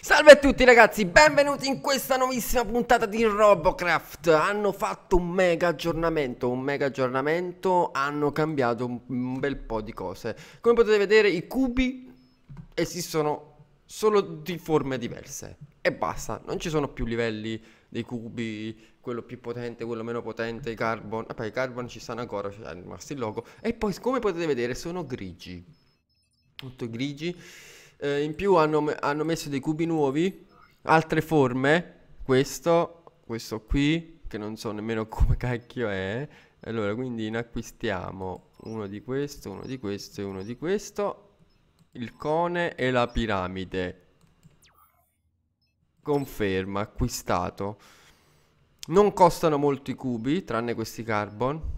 Salve a tutti ragazzi, benvenuti in questa nuovissima puntata di Robocraft Hanno fatto un mega aggiornamento, un mega aggiornamento, hanno cambiato un bel po' di cose Come potete vedere i cubi esistono solo di forme diverse e basta, non ci sono più livelli dei cubi, quello più potente, quello meno potente, i carbon, vabbè i carbon ci stanno ancora, c'è cioè, rimasto il logo e poi come potete vedere sono grigi, molto grigi, eh, in più hanno, hanno messo dei cubi nuovi, altre forme, questo, questo qui, che non so nemmeno come cacchio è, allora quindi ne acquistiamo uno di questo, uno di questo e uno di questo il cone e la piramide. Conferma, acquistato. Non costano molti cubi, tranne questi carbon.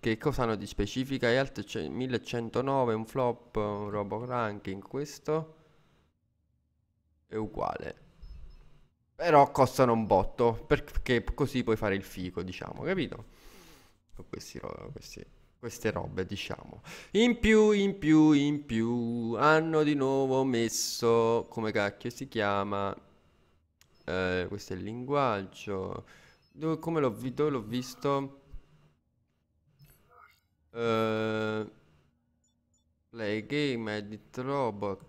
Che cosa hanno di specifica? E alto 1109, cioè, un flop, un robo ranking, questo è uguale. Però costano un botto, perché così puoi fare il fico, diciamo, capito? Con questi, questi queste robe, diciamo. In più, in più, in più, hanno di nuovo messo, come cacchio si chiama, eh, questo è il linguaggio, dove, come l'ho, dove l'ho visto? Eh, play game, edit robot,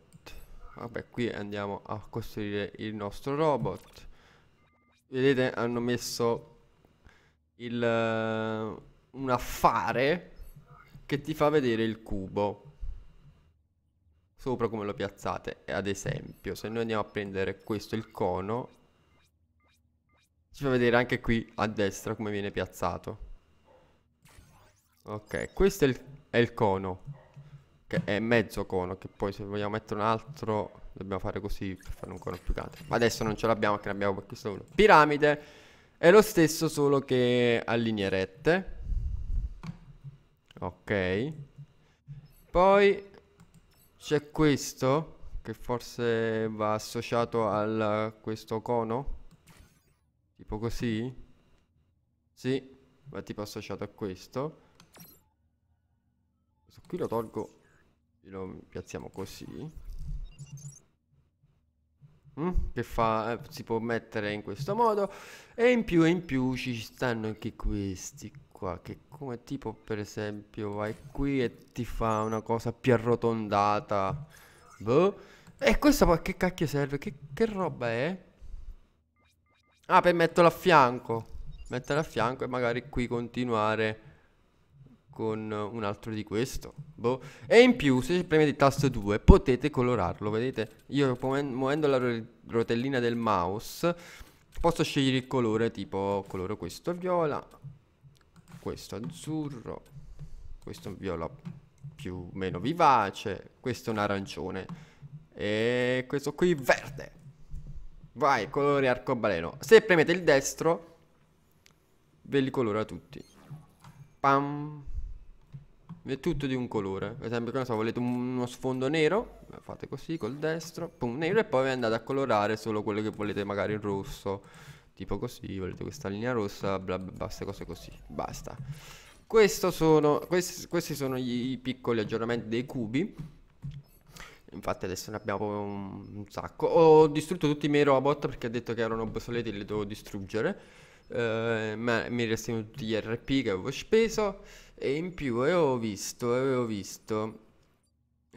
vabbè qui andiamo a costruire il nostro robot. Vedete hanno messo il, uh, un affare che ti fa vedere il cubo sopra come lo piazzate ad esempio se noi andiamo a prendere questo il cono ci fa vedere anche qui a destra come viene piazzato ok questo è il, è il cono che è mezzo cono che poi se vogliamo mettere un altro dobbiamo fare così per fare un cono più grande ma adesso non ce l'abbiamo che ne abbiamo per questo uno piramide è lo stesso solo che a linee rette Ok. Poi c'è questo che forse va associato a questo cono. Tipo così. Sì, va tipo associato a questo. Questo qui lo tolgo E lo piazziamo così mm, che fa eh, si può mettere in questo modo e in più e in più ci stanno anche questi qua che come tipo per esempio vai qui e ti fa una cosa più arrotondata boh e questa poi che cacchio serve che, che roba è ah per metterla a fianco metterla a fianco e magari qui continuare con un altro di questo boh. e in più se premete il tasto 2 potete colorarlo vedete io muovendo la rotellina del mouse posso scegliere il colore tipo coloro questo viola questo azzurro, questo è un viola più o meno vivace, questo è un arancione e questo qui verde. Vai, colori arcobaleno. Se premete il destro ve li colora tutti. Pam. È tutto di un colore. Per esempio, che so, volete uno sfondo nero, fate così col destro, pum, nero e poi andate a colorare solo quello che volete, magari il rosso tipo così, volete questa linea rossa, bla bla, basta cose così, basta. Sono, questi, questi, sono gli, i piccoli aggiornamenti dei cubi. Infatti adesso ne abbiamo un, un sacco. Ho distrutto tutti i miei robot perché ha detto che erano obsoleti e li devo distruggere. Eh, ma mi restano tutti gli RP che avevo speso. E in più avevo visto, avevo visto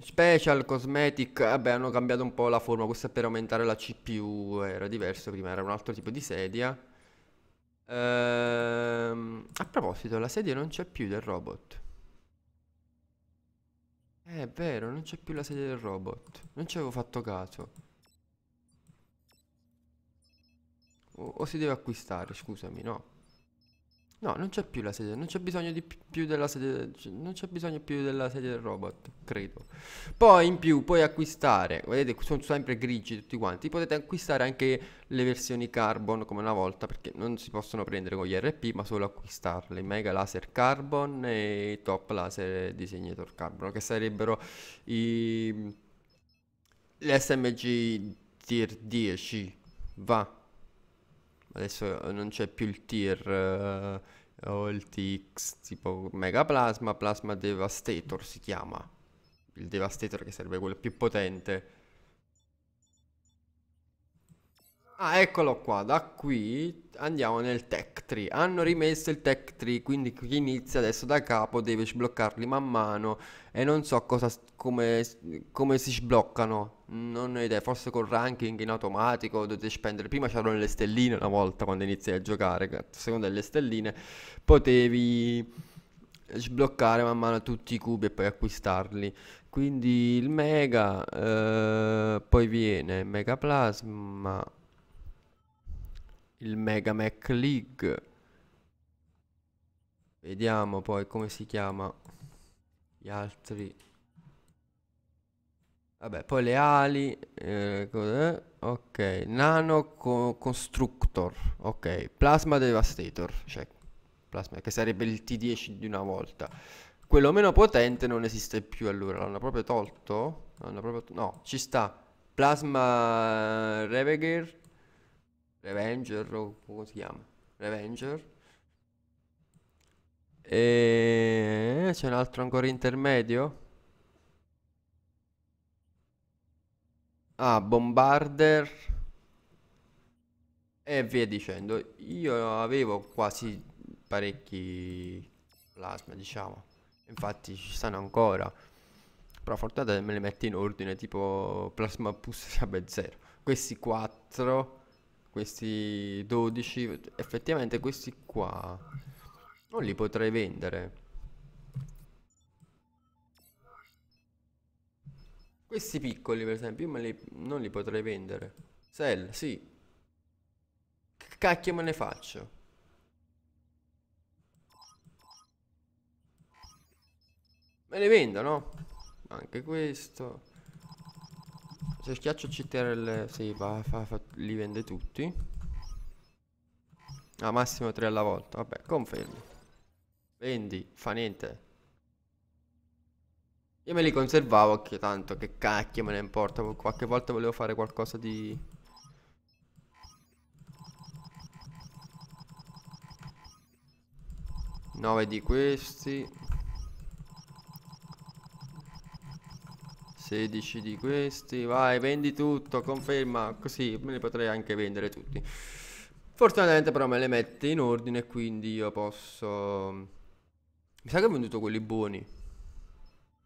Special, Cosmetic, vabbè hanno cambiato un po' la forma, questa per aumentare la CPU era diverso, prima era un altro tipo di sedia. Ehm, a proposito, la sedia non c'è più del robot. Eh, è vero, non c'è più la sedia del robot. Non ci avevo fatto caso. O, o si deve acquistare, scusami, no? No, non c'è più la sedia, non c'è bisogno di più della sedia, non c'è bisogno più della sedia del robot, credo. Poi in più puoi acquistare, vedete, sono sempre grigi tutti quanti, potete acquistare anche le versioni carbon come una volta, perché non si possono prendere con gli RP, ma solo acquistarle, Mega Laser Carbon e Top Laser Designator Carbon, che sarebbero i... le SMG Tier 10, va adesso eh, non c'è più il tier uh, o il TX tipo Mega Plasma, Plasma Devastator si chiama, il Devastator che serve quello più potente Ah, eccolo qua, da qui andiamo nel tech tree. Hanno rimesso il tech tree, quindi chi inizia adesso da capo deve sbloccarli man mano e non so cosa, come, come si sbloccano. Non ho idea, forse col ranking in automatico dovete spendere. Prima c'erano le stelline una volta quando iniziai a giocare, secondo le stelline potevi sbloccare man mano tutti i cubi e poi acquistarli quindi il mega eh, poi viene mega plasma il Mega Mac League. Vediamo poi come si chiama gli altri. Vabbè, poi le ali. Eh, eh? ok, Nano co Constructor. Ok, Plasma Devastator. Cioè, plasma, che sarebbe il T10 di una volta. Quello meno potente non esiste più allora. L'hanno proprio tolto? L'hanno proprio... No, ci sta. Plasma Reveger Revenger o come si chiama? Revenger. E c'è un altro ancora intermedio? Ah, Bombarder. E via dicendo. Io avevo quasi parecchi plasma, diciamo. Infatti ci stanno ancora. Però fortunatamente me li metto in ordine, tipo plasma pus, vabbè, zero. Questi quattro questi 12, effettivamente questi qua non li potrei vendere. Questi piccoli per esempio, io li, non li potrei vendere. Sell, sì. Che cacchio me ne faccio? Me ne vendo, no? Anche questo. Se schiaccio CTRL, sì, va, fa, fa, li vende tutti. Ah, massimo 3 alla volta. Vabbè, confermi. Vendi, fa niente. Io me li conservavo che tanto che cacchio me ne importa Qualche volta volevo fare qualcosa di Nove di questi 16 di questi, vai, vendi tutto, conferma, così me li potrei anche vendere tutti. Fortunatamente però me le mette in ordine, quindi io posso... Mi sa che ho venduto quelli buoni.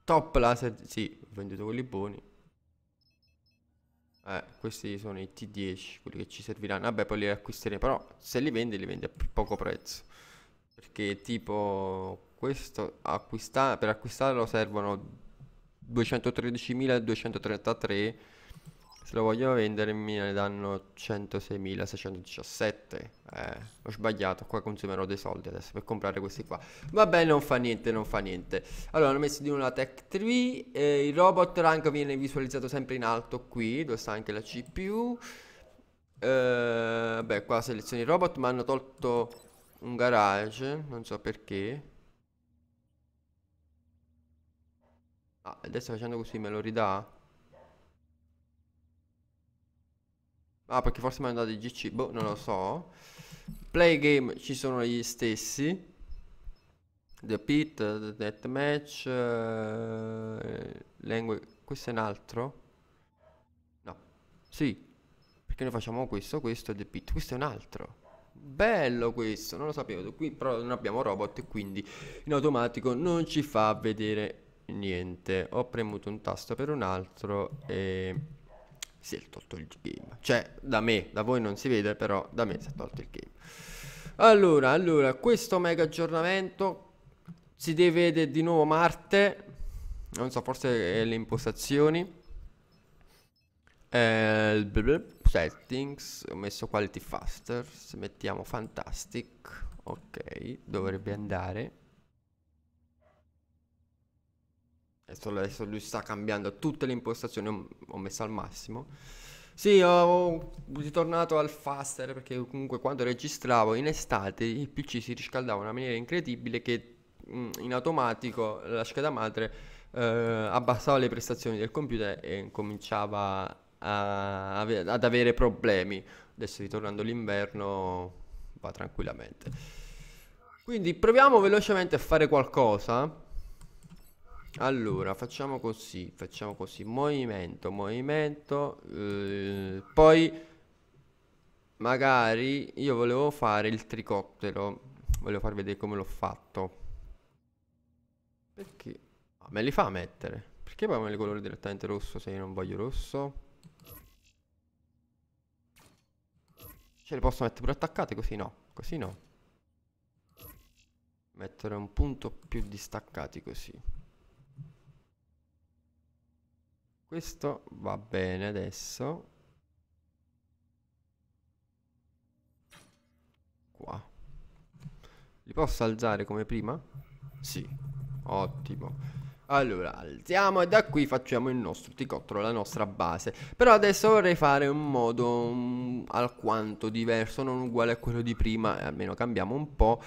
Top laser, sì, ho venduto quelli buoni. Eh, questi sono i T10, quelli che ci serviranno. Vabbè, poi li acquisteremo, però se li vendi, li vendi a poco prezzo. Perché tipo questo acquista per acquistarlo servono 213.233 se lo voglio vendere mi ne danno 106.617 eh, ho sbagliato qua consumerò dei soldi adesso per comprare questi qua vabbè non fa niente non fa niente allora hanno messo di nuovo la tech 3 eh, il robot rank viene visualizzato sempre in alto qui dove sta anche la cpu eh, beh qua selezioni robot ma hanno tolto un garage non so perché Ah, adesso facendo così me lo ridà? Ah, perché forse mi hanno dato il GC, boh, non lo so. Play game ci sono gli stessi. The Pit, The Deathmatch, eh, Language... Questo è un altro? No. Sì. Perché noi facciamo questo, questo è The Pit. Questo è un altro. Bello questo, non lo sapevo. Qui però non abbiamo robot, e quindi in automatico non ci fa vedere niente ho premuto un tasto per un altro e si è tolto il game cioè da me da voi non si vede però da me si è tolto il game allora allora questo mega aggiornamento si deve di nuovo Marte non so forse le impostazioni eh, settings ho messo quality faster mettiamo fantastic ok dovrebbe andare adesso, adesso lui sta cambiando tutte le impostazioni, ho messo al massimo. Sì, ho ritornato al faster perché comunque quando registravo in estate il PC si riscaldava in una maniera incredibile che in automatico la scheda madre eh, abbassava le prestazioni del computer e cominciava ave- ad avere problemi. Adesso ritornando l'inverno va tranquillamente. Quindi proviamo velocemente a fare qualcosa allora, facciamo così, facciamo così, movimento, movimento, eh, poi magari io volevo fare il tricottero, volevo far vedere come l'ho fatto. Perché? Ah, me li fa mettere, perché poi me li coloro direttamente rosso se io non voglio rosso? Ce li posso mettere pure attaccate così no, così no. Mettere un punto più distaccati così. Questo va bene adesso. Qua. Li posso alzare come prima? Sì. Ottimo. Allora, alziamo e da qui facciamo il nostro ticottolo, la nostra base. Però adesso vorrei fare un modo um, alquanto diverso, non uguale a quello di prima, eh, almeno cambiamo un po'.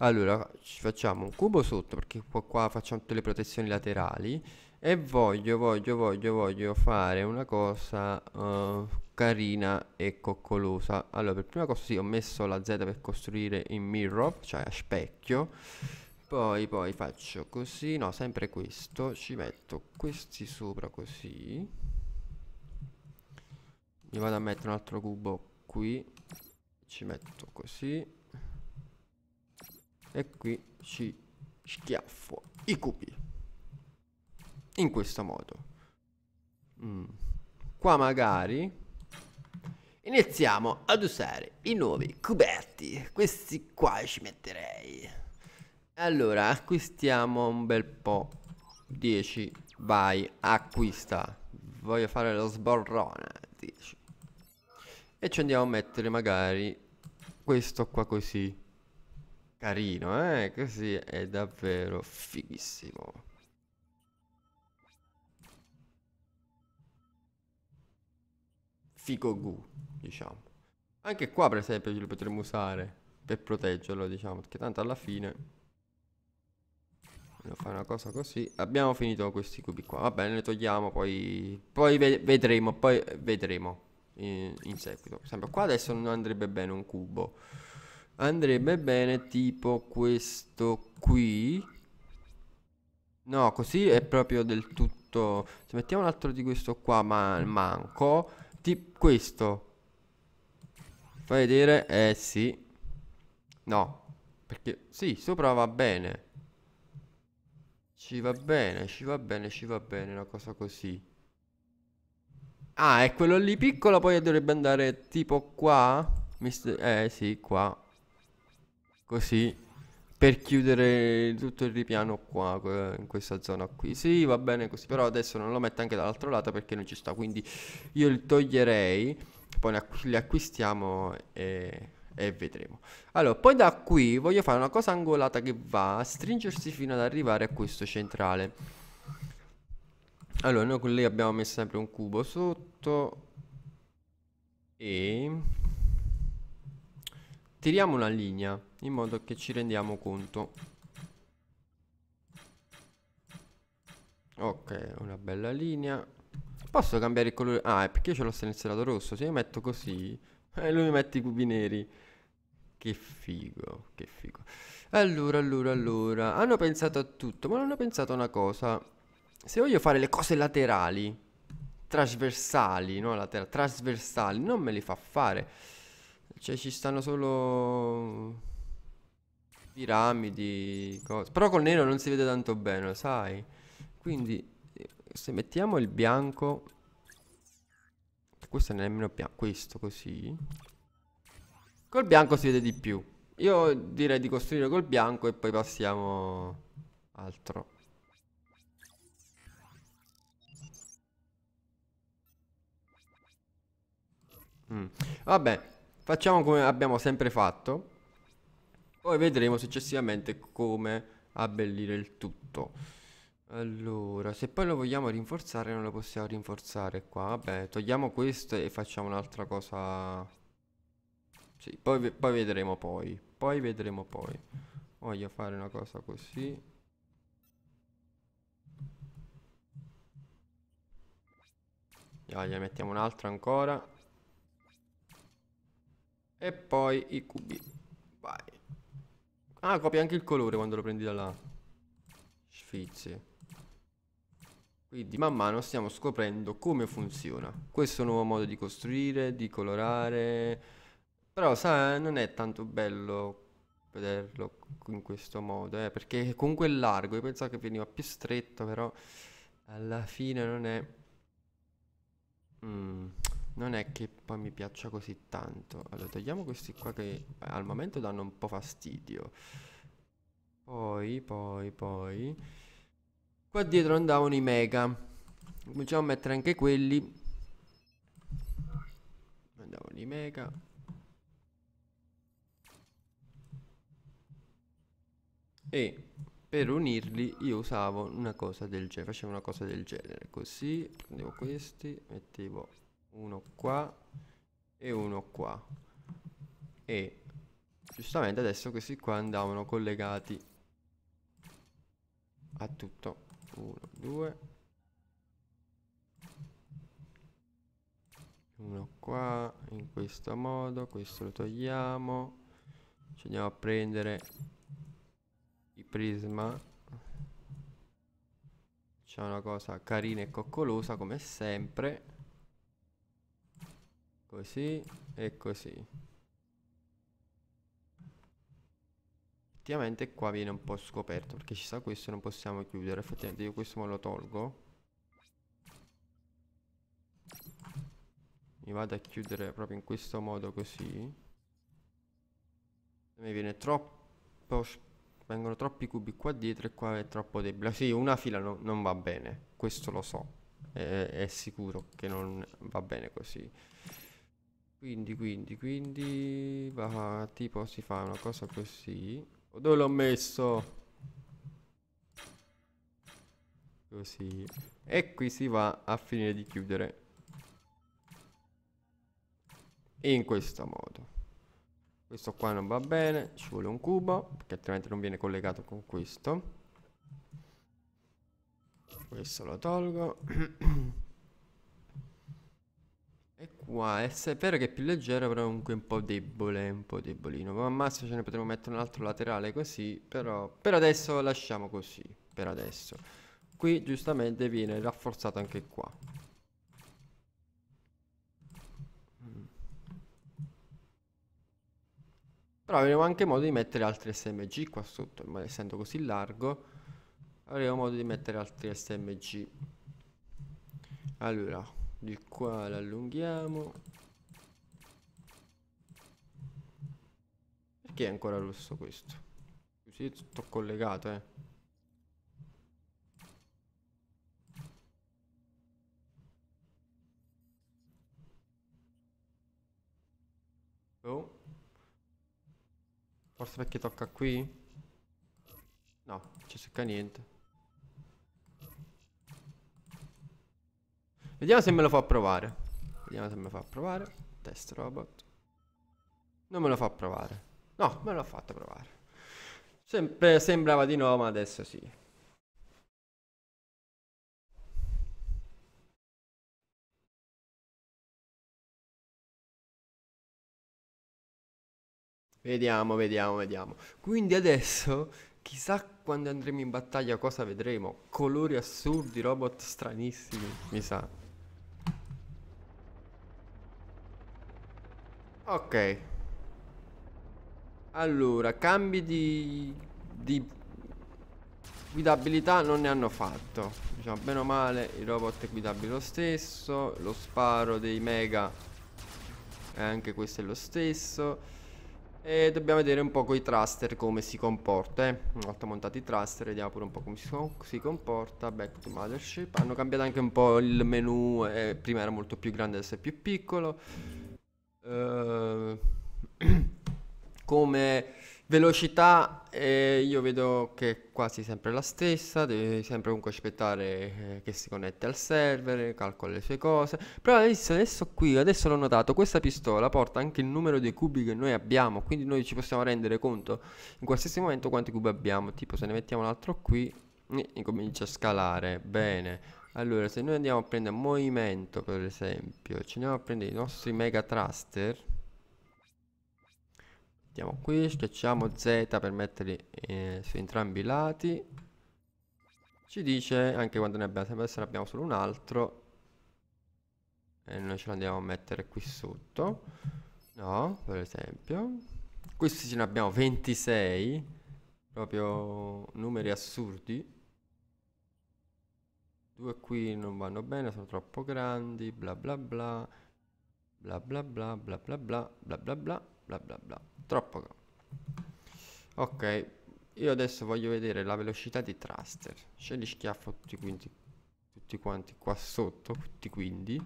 Allora, ci facciamo un cubo sotto, perché qua, qua facciamo tutte le protezioni laterali. E voglio, voglio, voglio, voglio fare una cosa uh, carina e coccolosa. Allora, per prima cosa sì, ho messo la Z per costruire in mirror, cioè a specchio. Poi, poi faccio così, no, sempre questo. Ci metto questi sopra così. Mi vado a mettere un altro cubo qui. Ci metto così. E qui ci schiaffo i cubi in questo modo. Mm. Qua magari iniziamo ad usare i nuovi cubetti. Questi qua ci metterei. Allora, acquistiamo un bel po'. 10, vai, acquista. Voglio fare lo sborrone. 10. E ci andiamo a mettere magari questo qua così. Carino, eh? Così è davvero fighissimo. figo gu, diciamo. Anche qua per esempio ce lo potremmo usare per proteggerlo, diciamo, perché tanto alla fine lo fare una cosa così. Abbiamo finito questi cubi qua. Va bene, ne togliamo, poi, poi vedremo, poi vedremo in, in seguito. Per esempio, qua adesso non andrebbe bene un cubo. Andrebbe bene tipo questo qui. No, così è proprio del tutto... Se mettiamo un altro di questo qua, ma manco Tipo questo. Fai vedere. Eh sì. No. Perché sì, sopra va bene. Ci va bene, ci va bene, ci va bene, una cosa così. Ah, è quello lì piccolo, poi dovrebbe andare tipo qua. Mister... Eh sì, qua. Così per chiudere tutto il ripiano qua in questa zona qui sì va bene così però adesso non lo metto anche dall'altro lato perché non ci sta quindi io li toglierei poi li acquistiamo e, e vedremo allora poi da qui voglio fare una cosa angolata che va a stringersi fino ad arrivare a questo centrale allora noi con lei abbiamo messo sempre un cubo sotto e tiriamo una linea in modo che ci rendiamo conto ok una bella linea posso cambiare il colore ah è perché ce l'ho selezionato rosso se io metto così e eh, lui mi mette i cubi neri che figo che figo allora allora allora hanno pensato a tutto ma non hanno pensato a una cosa se voglio fare le cose laterali trasversali no laterali trasversali non me le fa fare cioè ci stanno solo Piramidi, cose. Però col nero non si vede tanto bene, lo sai? Quindi eh, se mettiamo il bianco... Questo non è nemmeno bianco, questo così. Col bianco si vede di più. Io direi di costruire col bianco e poi passiamo altro. Mm. Vabbè, facciamo come abbiamo sempre fatto. Poi vedremo successivamente come abbellire il tutto. Allora, se poi lo vogliamo rinforzare non lo possiamo rinforzare qua. Vabbè, togliamo questo e facciamo un'altra cosa. Sì, poi, poi vedremo poi. Poi vedremo poi. Voglio fare una cosa così. Ah, gliene mettiamo un'altra ancora. E poi i cubi. Vai. Ah, copia anche il colore quando lo prendi da là. Sfizie. Quindi man mano stiamo scoprendo come funziona questo nuovo modo di costruire, di colorare. Però sa, non è tanto bello vederlo in questo modo, eh, perché con quel largo, io pensavo che veniva più stretto, però alla fine non è... Mm non è che poi mi piaccia così tanto. Allora, togliamo questi qua che eh, al momento danno un po' fastidio. Poi, poi, poi... Qua dietro andavano i mega. Cominciamo a mettere anche quelli. Andavano i mega. E per unirli io usavo una cosa del genere, facevo una cosa del genere. Così, prendevo questi, mettevo uno qua e uno qua e giustamente adesso questi qua andavano collegati a tutto 1 2 uno qua in questo modo questo lo togliamo ci andiamo a prendere i prisma c'è una cosa carina e coccolosa come sempre così e così effettivamente qua viene un po' scoperto perché ci sta questo e non possiamo chiudere effettivamente io questo me lo tolgo mi vado a chiudere proprio in questo modo così mi viene troppo vengono troppi cubi qua dietro e qua è troppo debole sì una fila no, non va bene questo lo so è, è sicuro che non va bene così quindi, quindi, quindi... Va, tipo si fa una cosa così. Dove l'ho messo? Così. E qui si va a finire di chiudere. In questo modo. Questo qua non va bene, ci vuole un cubo, perché altrimenti non viene collegato con questo. Questo lo tolgo. E qua è se- vero che è più leggero, però comunque un po' debole, un po' debolino. Ma a massimo ce ne potremmo mettere un altro laterale così, però per adesso lasciamo così, per adesso. Qui giustamente viene rafforzato anche qua. Mm. Però avremo anche modo di mettere altri SMG qua sotto, ma essendo così largo, avremo modo di mettere altri SMG. Allora, di qua l'allunghiamo perché è ancora rosso questo così tutto collegato eh oh. forse perché tocca qui no non ci secca niente Vediamo se me lo fa provare. Vediamo se me lo fa provare. Test robot. Non me lo fa provare. No, me l'ha fatto provare. Sempre sembrava di no, ma adesso sì. Vediamo, vediamo, vediamo. Quindi adesso, chissà quando andremo in battaglia cosa vedremo. Colori assurdi, robot stranissimi, mi sa. Ok. Allora, cambi di... di... guidabilità non ne hanno fatto. Diciamo, bene o male, il robot è guidabile lo stesso. Lo sparo dei mega... Eh, anche questo è lo stesso. E dobbiamo vedere un po' con i thruster come si comporta. Eh. Una volta montati i thruster, vediamo pure un po' come si, si, comporta. Back to Mothership. Hanno cambiato anche un po' il menu. Eh, prima era molto più grande, adesso è più piccolo eh, come velocità eh, io vedo che è quasi sempre la stessa, devi sempre comunque aspettare eh, che si connette al server, calcola le sue cose, però adesso qui, adesso l'ho notato, questa pistola porta anche il numero dei cubi che noi abbiamo, quindi noi ci possiamo rendere conto in qualsiasi momento quanti cubi abbiamo, tipo se ne mettiamo un altro qui, eh, e comincia a scalare, bene, allora se noi andiamo a prendere movimento per esempio ci andiamo a prendere i nostri mega thruster andiamo qui schiacciamo Z per metterli eh, su entrambi i lati ci dice anche quando ne abbiamo sempre se ne abbiamo solo un altro e noi ce l'andiamo a mettere qui sotto no per esempio questi ce ne abbiamo 26 proprio numeri assurdi due qui non vanno bene, sono troppo grandi, bla bla bla, bla bla bla bla bla bla bla bla bla bla bla bla, troppo Ok, io adesso voglio vedere la velocità di thruster, ce li schiaffo tutti quindi, tutti quanti qua sotto, tutti quindi,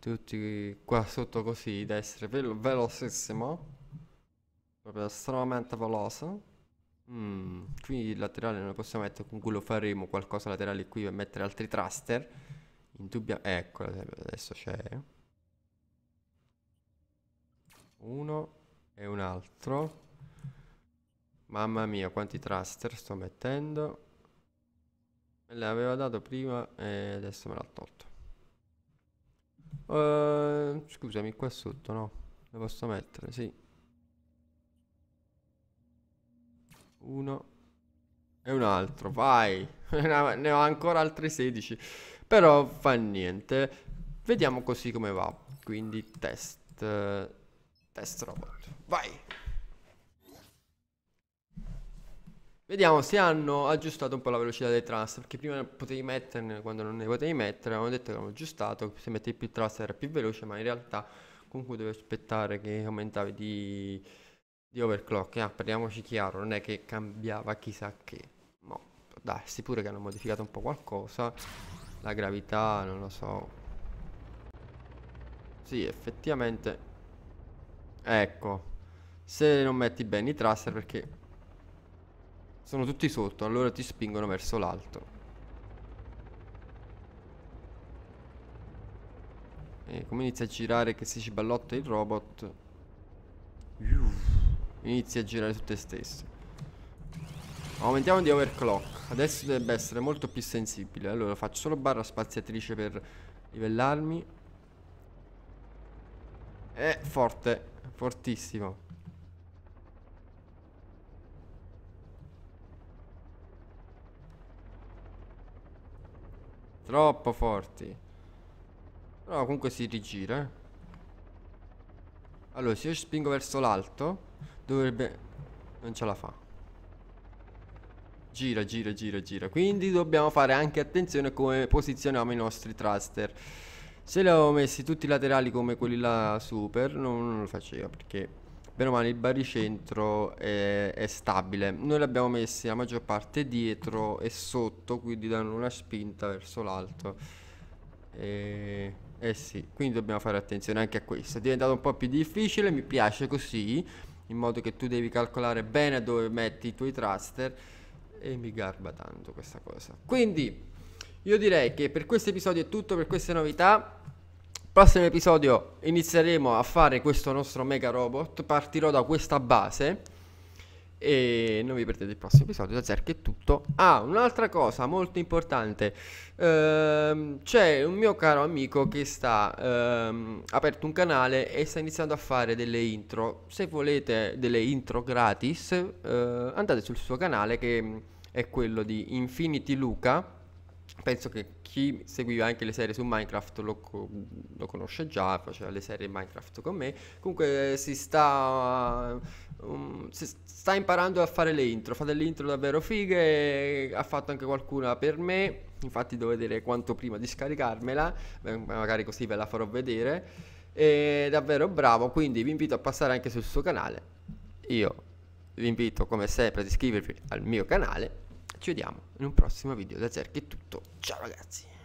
tutti qua sotto così da essere velo velocissimo, proprio estremamente veloce. Mm, qui il laterale non lo possiamo mettere, comunque lo faremo qualcosa laterale qui per mettere altri thruster. Indubbia... Ecco, adesso c'è. Uno e un altro. Mamma mia, quanti thruster sto mettendo. Me l'aveva dato prima e adesso me l'ha tolto. Uh, scusami, qua sotto no. Lo posso mettere, sì. uno e un altro, vai. ne ho ancora altri 16. Però fa niente. Vediamo così come va. Quindi test. Test robot. Vai. Vediamo se hanno aggiustato un po' la velocità dei thruster, perché prima potevi metterne quando non ne potevi mettere, avevano detto che avevano aggiustato, se mettevi più thruster era più veloce, ma in realtà comunque devi aspettare che aumentavi di di overclock. Ah, parliamoci chiaro, non è che cambiava chissà che. No, dai, sicuro che hanno modificato un po' qualcosa. La gravità, non lo so. Sì, effettivamente. Ecco. Se non metti bene i thruster perché sono tutti sotto, allora ti spingono verso l'alto. E come inizia a girare che se ci ballotta il robot inizi a girare su te stesso Aumentiamo di overclock Adesso dovrebbe essere molto più sensibile Allora faccio solo barra spaziatrice per livellarmi È forte Fortissimo Troppo forti Però comunque si rigira eh. Allora se io spingo verso l'alto Dovrebbe... Non ce la fa. Gira, gira, gira, gira. Quindi dobbiamo fare anche attenzione a come posizioniamo i nostri thruster. Se li avevo messi tutti laterali come quelli là super, non, non lo faceva perché... Bene o male il baricentro è, è stabile. Noi li abbiamo messi la maggior parte dietro e sotto, quindi danno una spinta verso l'alto. E... Eh sì, quindi dobbiamo fare attenzione anche a questo. È diventato un po' più difficile, mi piace così in modo che tu devi calcolare bene dove metti i tuoi thruster e mi garba tanto questa cosa. Quindi io direi che per questo episodio è tutto, per queste novità. Prossimo episodio inizieremo a fare questo nostro mega robot, partirò da questa base e non vi perdete il prossimo episodio da Zerk è tutto ah un'altra cosa molto importante ehm, c'è un mio caro amico che sta ehm, aperto un canale e sta iniziando a fare delle intro se volete delle intro gratis eh, andate sul suo canale che mm, è quello di Infinity Luca penso che chi seguiva anche le serie su Minecraft lo, co- lo conosce già, faceva le serie Minecraft con me. Comunque eh, si sta Um, sta imparando a fare le intro, fa delle intro davvero fighe, ha fatto anche qualcuna per me, infatti devo vedere quanto prima di scaricarmela, magari così ve la farò vedere, è davvero bravo, quindi vi invito a passare anche sul suo canale, io vi invito come sempre ad iscrivervi al mio canale, ci vediamo in un prossimo video, da Zerk è tutto, ciao ragazzi!